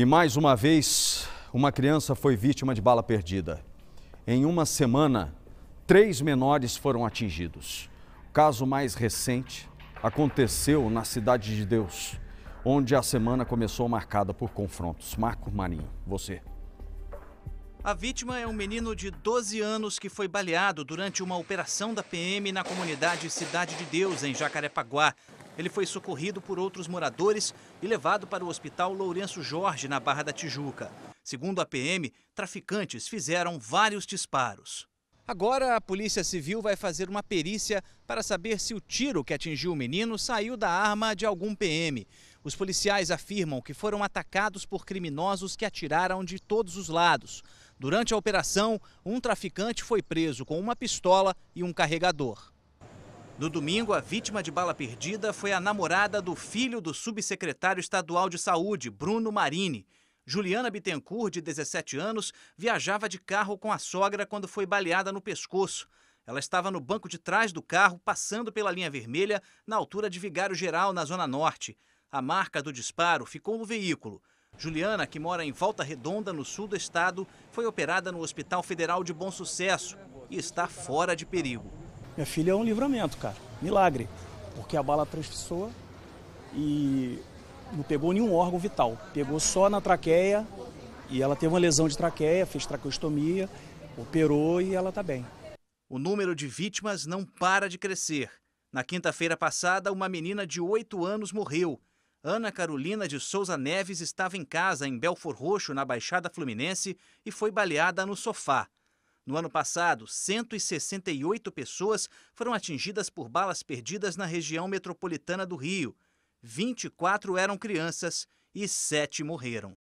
E mais uma vez, uma criança foi vítima de bala perdida. Em uma semana, três menores foram atingidos. O caso mais recente aconteceu na Cidade de Deus, onde a semana começou marcada por confrontos. Marco Marinho, você. A vítima é um menino de 12 anos que foi baleado durante uma operação da PM na comunidade Cidade de Deus, em Jacarepaguá. Ele foi socorrido por outros moradores e levado para o Hospital Lourenço Jorge, na Barra da Tijuca. Segundo a PM, traficantes fizeram vários disparos. Agora, a Polícia Civil vai fazer uma perícia para saber se o tiro que atingiu o menino saiu da arma de algum PM. Os policiais afirmam que foram atacados por criminosos que atiraram de todos os lados. Durante a operação, um traficante foi preso com uma pistola e um carregador. No domingo, a vítima de bala perdida foi a namorada do filho do subsecretário estadual de saúde, Bruno Marini. Juliana Bittencourt, de 17 anos, viajava de carro com a sogra quando foi baleada no pescoço. Ela estava no banco de trás do carro, passando pela linha vermelha, na altura de Vigário Geral, na Zona Norte. A marca do disparo ficou no veículo. Juliana, que mora em Volta Redonda, no sul do estado, foi operada no Hospital Federal de Bom Sucesso e está fora de perigo. Minha filha é um livramento, cara. Milagre. Porque a bala transfixou e não pegou nenhum órgão vital. Pegou só na traqueia e ela teve uma lesão de traqueia, fez traqueostomia, operou e ela está bem. O número de vítimas não para de crescer. Na quinta-feira passada, uma menina de 8 anos morreu. Ana Carolina de Souza Neves estava em casa em Belfor Roxo, na Baixada Fluminense, e foi baleada no sofá. No ano passado, 168 pessoas foram atingidas por balas perdidas na região metropolitana do Rio. 24 eram crianças e 7 morreram.